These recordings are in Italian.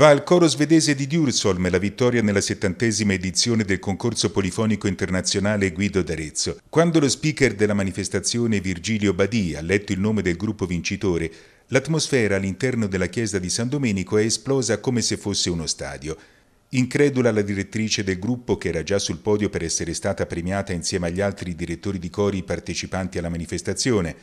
Va al coro svedese di Djursholm la vittoria nella settantesima edizione del concorso polifonico internazionale Guido d'Arezzo. Quando lo speaker della manifestazione Virgilio Badia ha letto il nome del gruppo vincitore, l'atmosfera all'interno della chiesa di San Domenico è esplosa come se fosse uno stadio. Incredula la direttrice del gruppo, che era già sul podio per essere stata premiata insieme agli altri direttori di cori partecipanti alla manifestazione.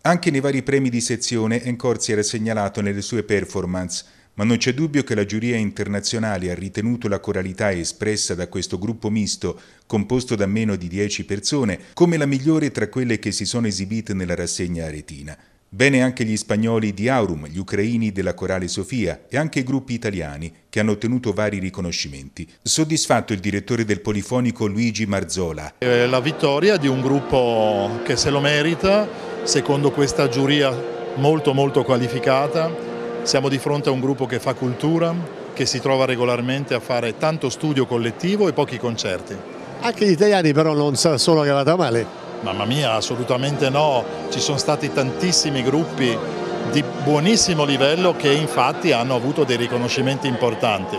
Anche nei vari premi di sezione Encorzi era segnalato nelle sue performance – ma non c'è dubbio che la giuria internazionale ha ritenuto la coralità espressa da questo gruppo misto, composto da meno di 10 persone, come la migliore tra quelle che si sono esibite nella rassegna aretina. Bene anche gli spagnoli di Aurum, gli ucraini della Corale Sofia e anche i gruppi italiani che hanno ottenuto vari riconoscimenti. Soddisfatto il direttore del Polifonico Luigi Marzola. È la vittoria di un gruppo che se lo merita, secondo questa giuria molto molto qualificata siamo di fronte a un gruppo che fa cultura, che si trova regolarmente a fare tanto studio collettivo e pochi concerti. Anche gli italiani però non sono che vada male. Mamma mia, assolutamente no, ci sono stati tantissimi gruppi di buonissimo livello che infatti hanno avuto dei riconoscimenti importanti.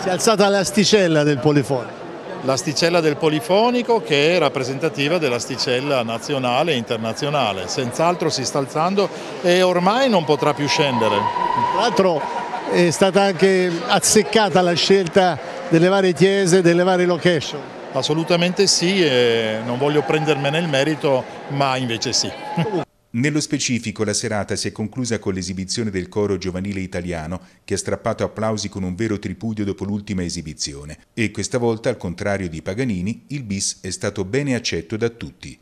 Si è alzata l'asticella del polifone l'asticella del polifonico che è rappresentativa dell'asticella nazionale e internazionale, senz'altro si sta alzando e ormai non potrà più scendere. Tra l'altro è stata anche azzeccata la scelta delle varie chiese, delle varie location. Assolutamente sì, non voglio prendermene il merito, ma invece sì. Nello specifico la serata si è conclusa con l'esibizione del coro giovanile italiano che ha strappato applausi con un vero tripudio dopo l'ultima esibizione e questa volta al contrario di Paganini il bis è stato bene accetto da tutti.